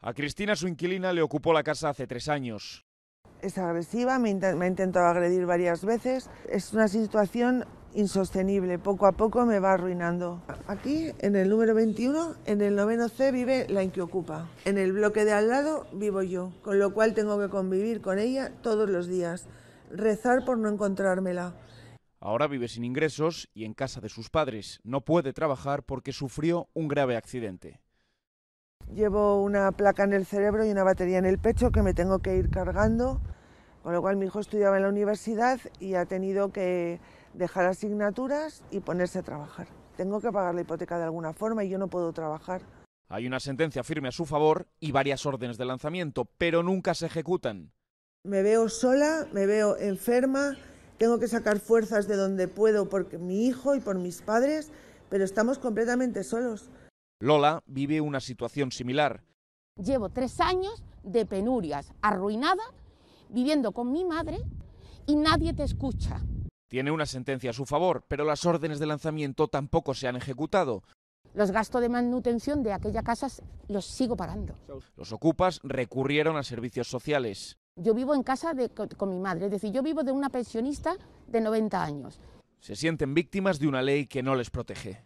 A Cristina, su inquilina, le ocupó la casa hace tres años. Es agresiva, me, ha intentado agredir varias veces. Es una situación insostenible, poco a poco me va arruinando. Aquí, en el número 21, en el noveno C vive la que ocupa. En el bloque de al lado vivo yo, con lo cual tengo que convivir con ella todos los días, rezar por no encontrármela. Ahora vive sin ingresos y en casa de sus padres. No puede trabajar porque sufrió un grave accidente. Llevo una placa en el cerebro y una batería en el pecho que me tengo que ir cargando, con lo cual mi hijo estudiaba en la universidad y ha tenido que dejar asignaturas y ponerse a trabajar. Tengo que pagar la hipoteca de alguna forma y yo no puedo trabajar. Hay una sentencia firme a su favor y varias órdenes de lanzamiento, pero nunca se ejecutan. Me veo sola, me veo enferma, tengo que sacar fuerzas de donde puedo por mi hijo y por mis padres, pero estamos completamente solos. Lola vive una situación similar. Llevo tres años de penurias, arruinada, viviendo con mi madre y nadie te escucha. Tiene una sentencia a su favor, pero las órdenes de lanzamiento tampoco se han ejecutado. Los gastos de manutención de aquella casa los sigo pagando. Los ocupas recurrieron a servicios sociales. Yo vivo en casa con mi madre, es decir, yo vivo de una pensionista de 90 años. Se sienten víctimas de una ley que no les protege.